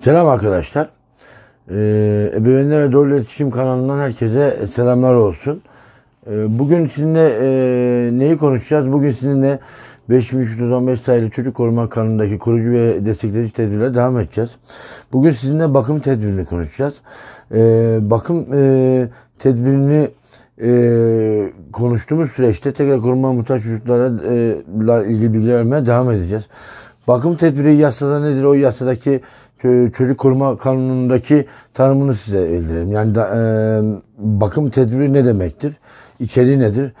Selam arkadaşlar. Ee, Ebeveynler ve Doğru İletişim kanalından herkese selamlar olsun. Ee, bugün sizinle e, neyi konuşacağız? Bugün sizinle 5395 sayılı çocuk koruma kanunundaki kurucu ve destekleyici tedbirlere devam edeceğiz. Bugün sizinle bakım tedbirini konuşacağız. Ee, bakım e, tedbirini e, konuştuğumuz süreçte tekrar koruma muhtaç çocuklara ilgili bilgiler vermeye devam edeceğiz. Bakım tedbiri yasada nedir? O yasadaki çocuk koruma kanunundaki tanımını size bildireyim. Yani da, e, bakım tedbiri ne demektir? İçeriği nedir?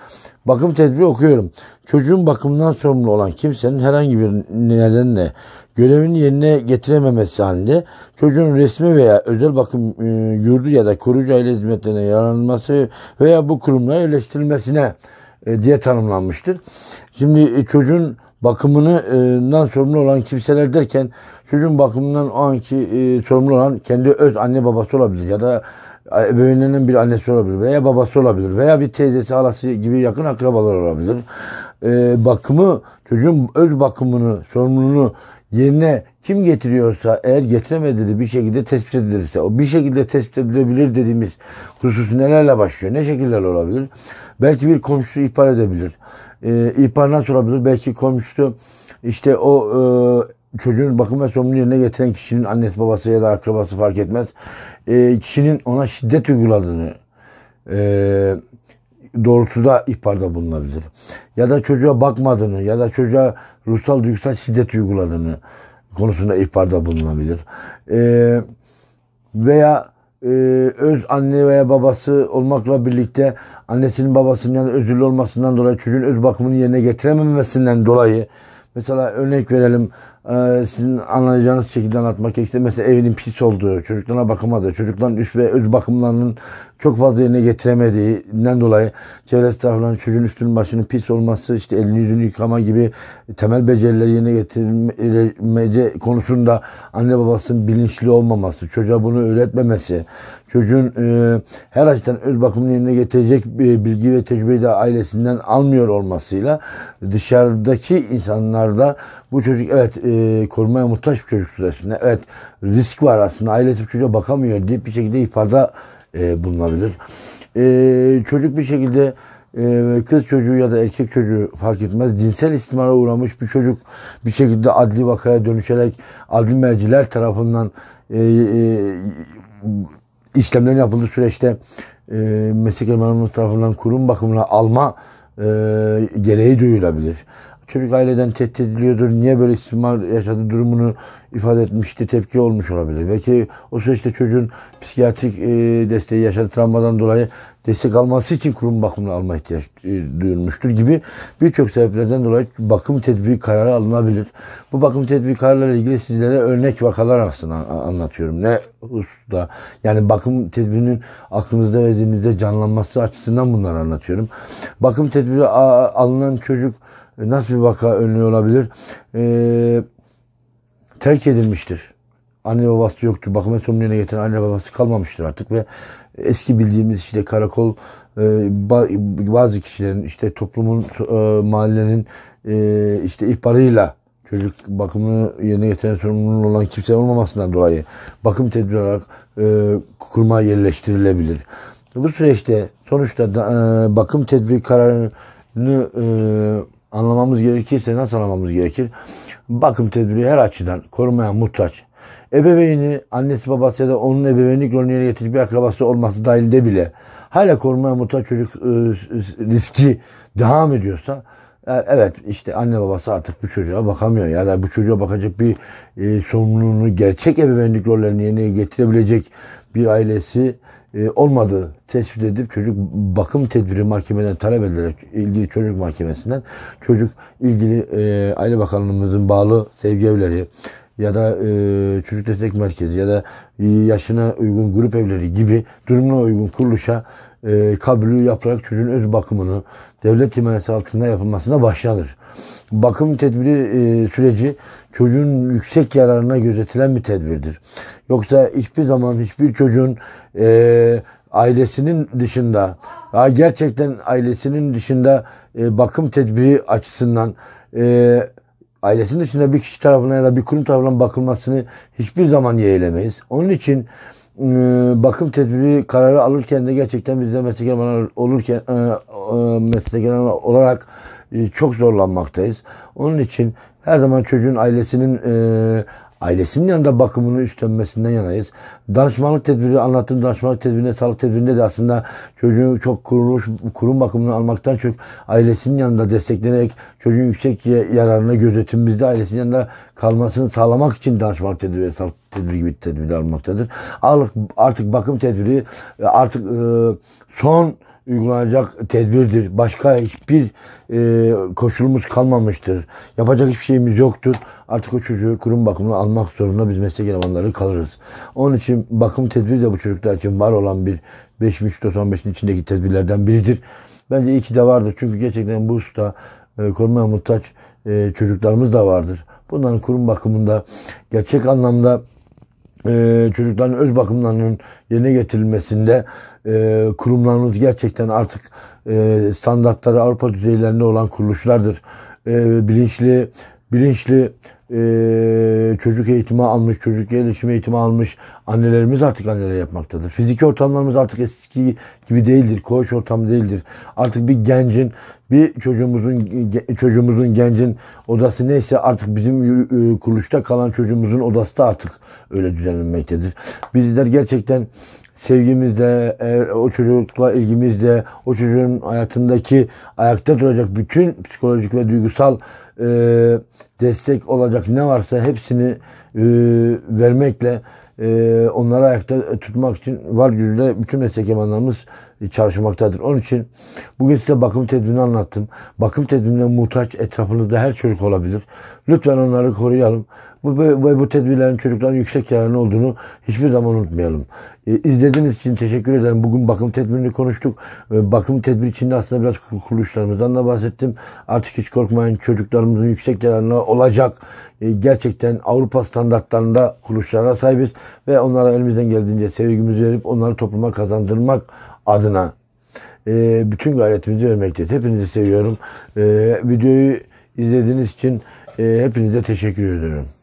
Bakım tedbiri okuyorum. Çocuğun bakımından sorumlu olan kimsenin herhangi bir nedenle görevini yerine getirememesi halinde çocuğun resmi veya özel bakım e, yurdu ya da koruyucu aile hizmetlerine yararlanması veya bu kurumlara yerleştirilmesine e, diye tanımlanmıştır. Şimdi e, çocuğun bakımından sorumlu olan kimseler derken çocuğun bakımından o anki e, sorumlu olan kendi öz anne babası olabilir ya da e, ebeveynlerinin bir annesi olabilir veya babası olabilir veya bir teyzesi halası gibi yakın akrabalar olabilir. E, bakımı çocuğun öz bakımını sorumluluğunu yerine kim getiriyorsa eğer getiremediği bir şekilde tespit edilirse o bir şekilde tespit edilebilir dediğimiz husus nelerle başlıyor ne şekillerle olabilir belki bir komşusu ihbar edebilir e, ee, ihbarına sorabilir. Belki komşusu işte o e, çocuğun bakım ve sorumluluğunu yerine getiren kişinin annesi babası ya da akrabası fark etmez. E, kişinin ona şiddet uyguladığını e, doğrultuda ihbarda bulunabilir. Ya da çocuğa bakmadığını ya da çocuğa ruhsal duygusal şiddet uyguladığını konusunda ihbarda bulunabilir. E, veya e, öz anne veya babası olmakla birlikte annesinin babasının yani özürlü olmasından dolayı çocuğun öz bakımını yerine getirememesinden dolayı mesela örnek verelim ee, sizin anlayacağınız şekilde anlatmak işte mesela evinin pis olduğu, çocuklarına bakamadığı, çocukların üst ve öz bakımlarının çok fazla yerine getiremediğinden dolayı çevre tarafından çocuğun üstünün başının pis olması, işte elini yüzünü yıkama gibi temel becerileri yerine getirmece konusunda anne babasının bilinçli olmaması, çocuğa bunu öğretmemesi, çocuğun e, her açıdan öz bakımını yerine getirecek e, bilgi ve tecrübeyi de ailesinden almıyor olmasıyla dışarıdaki insanlarda bu çocuk evet e, korumaya muhtaç bir çocuk aslında. Evet risk var aslında. Ailesi çocuğa bakamıyor diye bir şekilde ihbarda e, bulunabilir. E, çocuk bir şekilde e, kız çocuğu ya da erkek çocuğu fark etmez. dinsel istimara uğramış bir çocuk bir şekilde adli vakaya dönüşerek adli merciler tarafından e, e, işlemlerin yapıldığı süreçte e, meslek elemanımız tarafından kurum bakımına alma e, gereği duyulabilir çocuk aileden tehdit ediliyordur, niye böyle istismar yaşadığı durumunu ifade etmişti, tepki olmuş olabilir. Belki o süreçte çocuğun psikiyatrik e, desteği yaşadığı travmadan dolayı destek alması için kurum bakımını alma ihtiyaç e, duyulmuştur gibi birçok sebeplerden dolayı bakım tedbiri kararı alınabilir. Bu bakım tedbiri kararlarıyla ilgili sizlere örnek vakalar aslında anlatıyorum. Ne hususta yani bakım tedbirinin aklınızda ve zihninizde canlanması açısından bunları anlatıyorum. Bakım tedbiri alınan çocuk e, nasıl bir vaka önlüyor olabilir? E, terk edilmiştir. Anne babası yoktu bakım sorumluluğuna getiren anne babası kalmamıştır artık ve eski bildiğimiz işte karakol e, bazı kişilerin işte toplumun e, mahallenin işte ihbarıyla çocuk bakımını yerine getiren sorumluluğu olan kimse olmamasından dolayı bakım tedbiri olarak kurma yerleştirilebilir. Bu süreçte sonuçta bakım tedbiri kararını anlamamız gerekirse nasıl anlamamız gerekir? Bakım tedbiri her açıdan korumaya muhtaç. Ebeveyni, annesi babası ya da onun ebeveynlik rolünü yerine getirip bir akrabası olması dahilinde bile hala korumaya muhtaç çocuk e, riski devam ediyorsa e, evet işte anne babası artık bu çocuğa bakamıyor ya da bu çocuğa bakacak bir e, sorumluluğunu gerçek ebeveynlik rollerini yerine getirebilecek bir ailesi e, olmadığı tespit edip çocuk bakım tedbiri mahkemeden talep edilerek ilgili çocuk mahkemesinden çocuk ilgili e, Aile Bakanlığımızın bağlı sevgi evleri, ya da e, çocuk destek merkezi ya da e, yaşına uygun grup evleri gibi durumuna uygun kuruluşa e, kabrü yaparak çocuğun öz bakımını devlet himayesi altında yapılmasına başlanır. Bakım tedbiri e, süreci çocuğun yüksek yararına gözetilen bir tedbirdir. Yoksa hiçbir zaman hiçbir çocuğun e, ailesinin dışında gerçekten ailesinin dışında e, bakım tedbiri açısından e, ailesinin içinde bir kişi tarafından ya da bir kurum tarafından bakılmasını hiçbir zaman yeğlemeyiz. Onun için e, bakım tedbiri kararı alırken de gerçekten bizde de olurken e, e olarak e, çok zorlanmaktayız. Onun için her zaman çocuğun ailesinin ailesinin yanında bakımının üstlenmesinden yanayız. Danışmanlık tedbiri anlattım. Danışmanlık tedbirinde, sağlık tedbirinde de aslında çocuğun çok kuruluş, kurum bakımını almaktan çok ailesinin yanında desteklenerek çocuğun yüksek yararına gözetimimizde ailesinin yanında kalmasını sağlamak için danışmanlık tedbiri sağlık tedbir gibi tedbirler almaktadır. Artık bakım tedbiri e, artık e, son uygulanacak tedbirdir. Başka hiçbir e, koşulumuz kalmamıştır. Yapacak hiçbir şeyimiz yoktur. Artık o çocuğu kurum bakımına almak zorunda biz meslek elemanları kalırız. Onun için bakım tedbiri de bu çocuklar için var olan bir 5395'in içindeki tedbirlerden biridir. Bence iki de vardır. Çünkü gerçekten bu usta e, korumaya muhtaç e, çocuklarımız da vardır. Bunların kurum bakımında gerçek anlamda e, çocukların öz bakımlarının yerine getirilmesinde e, kurumlarımız gerçekten artık e, standartları Avrupa düzeylerinde olan kuruluşlardır. E, bilinçli bilinçli e, çocuk eğitimi almış, çocuk gelişimi eğitimi almış annelerimiz artık anneler yapmaktadır. Fiziki ortamlarımız artık eski gibi değildir. Koğuş ortamı değildir. Artık bir gencin, bir çocuğumuzun çocuğumuzun gencin odası neyse artık bizim e, kuruluşta kalan çocuğumuzun odası da artık öyle düzenlenmektedir. Bizler gerçekten sevgimizde, o çocukla ilgimizde, o çocuğun hayatındaki ayakta duracak bütün psikolojik ve duygusal e, destek olacak ne varsa hepsini e, vermekle e, onları ayakta tutmak için var gücüyle bütün meslek emanlarımız çalışmaktadır. Onun için bugün size bakım tedbirini anlattım. Bakım tedbirine muhtaç etrafınızda her çocuk olabilir. Lütfen onları koruyalım. Bu ve bu tedbirlerin çocukların yüksek yararlı olduğunu hiçbir zaman unutmayalım. E, izlediğiniz için teşekkür ederim. Bugün bakım tedbirini konuştuk. E, bakım tedbiri içinde aslında biraz kuruluşlarımızdan da bahsettim. Artık hiç korkmayın çocuklarımızın yüksek yararına olacak e, gerçekten Avrupa standartlarında kuruluşlara sahibiz ve onlara elimizden geldiğince sevgimizi verip onları topluma kazandırmak adına e, bütün gayretimizi vermekteyiz. Hepinizi seviyorum. E, videoyu izlediğiniz için e, hepinize teşekkür ediyorum.